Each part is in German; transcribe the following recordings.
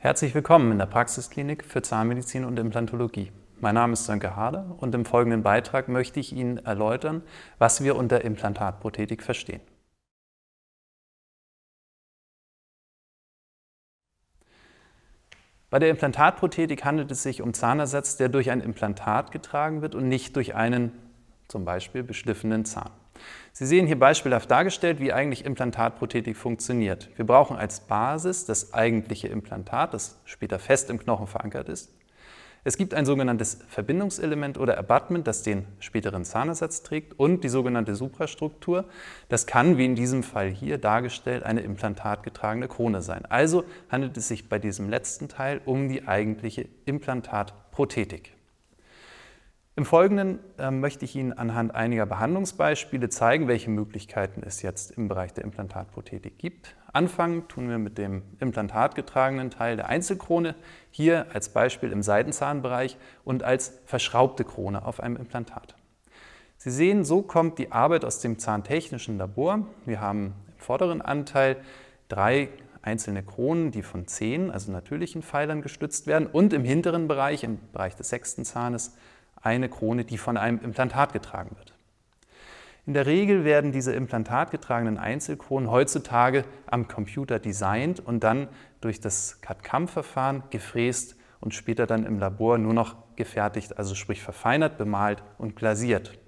Herzlich willkommen in der Praxisklinik für Zahnmedizin und Implantologie. Mein Name ist Sönke Hade und im folgenden Beitrag möchte ich Ihnen erläutern, was wir unter Implantatprothetik verstehen. Bei der Implantatprothetik handelt es sich um Zahnersatz, der durch ein Implantat getragen wird und nicht durch einen zum Beispiel beschliffenen Zahn. Sie sehen hier beispielhaft dargestellt, wie eigentlich Implantatprothetik funktioniert. Wir brauchen als Basis das eigentliche Implantat, das später fest im Knochen verankert ist. Es gibt ein sogenanntes Verbindungselement oder Abutment, das den späteren Zahnersatz trägt und die sogenannte Suprastruktur. Das kann, wie in diesem Fall hier dargestellt, eine implantatgetragene Krone sein. Also handelt es sich bei diesem letzten Teil um die eigentliche Implantatprothetik. Im Folgenden ähm, möchte ich Ihnen anhand einiger Behandlungsbeispiele zeigen, welche Möglichkeiten es jetzt im Bereich der Implantatprothetik gibt. Anfangen tun wir mit dem implantatgetragenen Teil der Einzelkrone, hier als Beispiel im Seitenzahnbereich und als verschraubte Krone auf einem Implantat. Sie sehen, so kommt die Arbeit aus dem zahntechnischen Labor. Wir haben im vorderen Anteil drei einzelne Kronen, die von zehn, also natürlichen Pfeilern gestützt werden und im hinteren Bereich, im Bereich des sechsten Zahnes, eine Krone, die von einem Implantat getragen wird. In der Regel werden diese implantatgetragenen Einzelkronen heutzutage am Computer designt und dann durch das CAD-CAM-Verfahren gefräst und später dann im Labor nur noch gefertigt, also sprich verfeinert, bemalt und glasiert.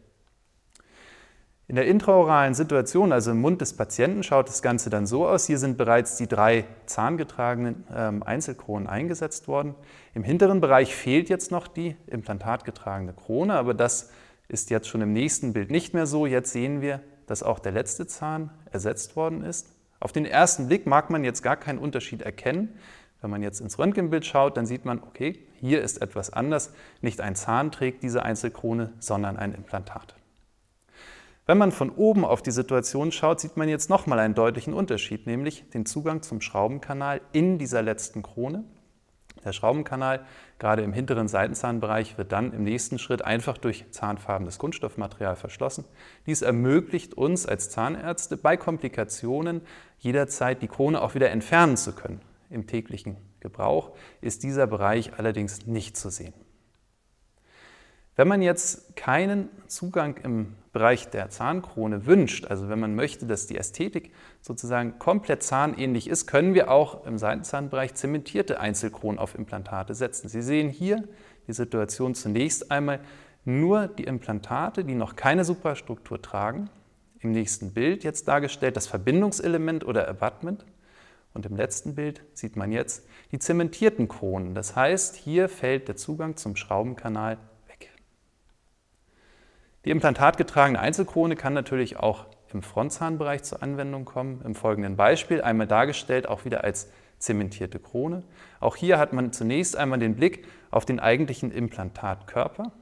In der intraoralen Situation, also im Mund des Patienten, schaut das Ganze dann so aus. Hier sind bereits die drei zahngetragenen ähm, Einzelkronen eingesetzt worden. Im hinteren Bereich fehlt jetzt noch die implantatgetragene Krone, aber das ist jetzt schon im nächsten Bild nicht mehr so. Jetzt sehen wir, dass auch der letzte Zahn ersetzt worden ist. Auf den ersten Blick mag man jetzt gar keinen Unterschied erkennen. Wenn man jetzt ins Röntgenbild schaut, dann sieht man, okay, hier ist etwas anders. Nicht ein Zahn trägt diese Einzelkrone, sondern ein Implantat. Wenn man von oben auf die Situation schaut, sieht man jetzt nochmal einen deutlichen Unterschied, nämlich den Zugang zum Schraubenkanal in dieser letzten Krone. Der Schraubenkanal, gerade im hinteren Seitenzahnbereich, wird dann im nächsten Schritt einfach durch zahnfarbenes Kunststoffmaterial verschlossen. Dies ermöglicht uns als Zahnärzte bei Komplikationen jederzeit die Krone auch wieder entfernen zu können. Im täglichen Gebrauch ist dieser Bereich allerdings nicht zu sehen. Wenn man jetzt keinen Zugang im Bereich der Zahnkrone wünscht, also wenn man möchte, dass die Ästhetik sozusagen komplett zahnähnlich ist, können wir auch im Seitenzahnbereich zementierte Einzelkronen auf Implantate setzen. Sie sehen hier die Situation zunächst einmal nur die Implantate, die noch keine Superstruktur tragen. Im nächsten Bild jetzt dargestellt das Verbindungselement oder Abutment. Und im letzten Bild sieht man jetzt die zementierten Kronen. Das heißt, hier fällt der Zugang zum Schraubenkanal die implantatgetragene Einzelkrone kann natürlich auch im Frontzahnbereich zur Anwendung kommen. Im folgenden Beispiel einmal dargestellt, auch wieder als zementierte Krone. Auch hier hat man zunächst einmal den Blick auf den eigentlichen Implantatkörper.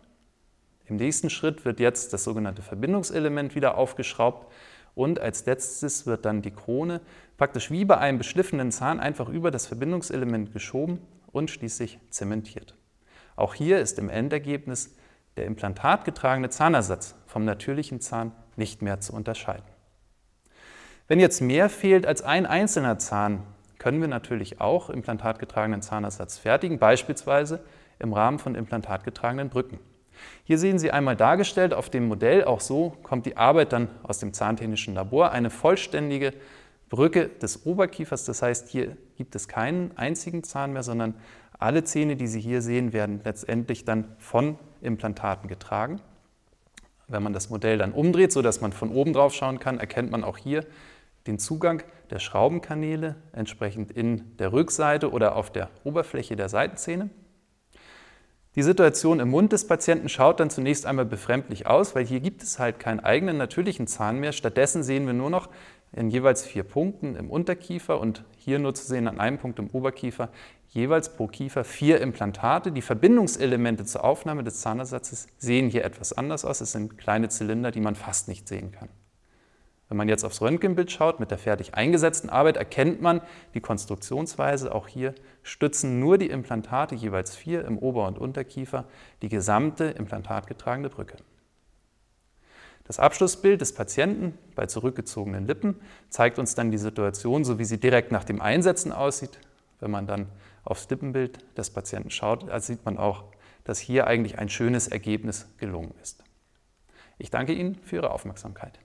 Im nächsten Schritt wird jetzt das sogenannte Verbindungselement wieder aufgeschraubt und als letztes wird dann die Krone praktisch wie bei einem beschliffenen Zahn einfach über das Verbindungselement geschoben und schließlich zementiert. Auch hier ist im Endergebnis der implantatgetragene Zahnersatz vom natürlichen Zahn nicht mehr zu unterscheiden. Wenn jetzt mehr fehlt als ein einzelner Zahn, können wir natürlich auch implantatgetragenen Zahnersatz fertigen, beispielsweise im Rahmen von implantatgetragenen Brücken. Hier sehen Sie einmal dargestellt auf dem Modell, auch so kommt die Arbeit dann aus dem zahntechnischen Labor, eine vollständige Brücke des Oberkiefers. Das heißt, hier gibt es keinen einzigen Zahn mehr, sondern alle Zähne, die Sie hier sehen, werden letztendlich dann von Implantaten getragen. Wenn man das Modell dann umdreht, sodass man von oben drauf schauen kann, erkennt man auch hier den Zugang der Schraubenkanäle entsprechend in der Rückseite oder auf der Oberfläche der Seitenzähne. Die Situation im Mund des Patienten schaut dann zunächst einmal befremdlich aus, weil hier gibt es halt keinen eigenen natürlichen Zahn mehr. Stattdessen sehen wir nur noch in jeweils vier Punkten im Unterkiefer und hier nur zu sehen an einem Punkt im Oberkiefer, jeweils pro Kiefer vier Implantate. Die Verbindungselemente zur Aufnahme des Zahnersatzes sehen hier etwas anders aus. Es sind kleine Zylinder, die man fast nicht sehen kann. Wenn man jetzt aufs Röntgenbild schaut, mit der fertig eingesetzten Arbeit erkennt man die Konstruktionsweise. Auch hier stützen nur die Implantate, jeweils vier im Ober- und Unterkiefer, die gesamte implantatgetragene Brücke. Das Abschlussbild des Patienten bei zurückgezogenen Lippen zeigt uns dann die Situation, so wie sie direkt nach dem Einsetzen aussieht. Wenn man dann aufs Lippenbild des Patienten schaut, sieht man auch, dass hier eigentlich ein schönes Ergebnis gelungen ist. Ich danke Ihnen für Ihre Aufmerksamkeit.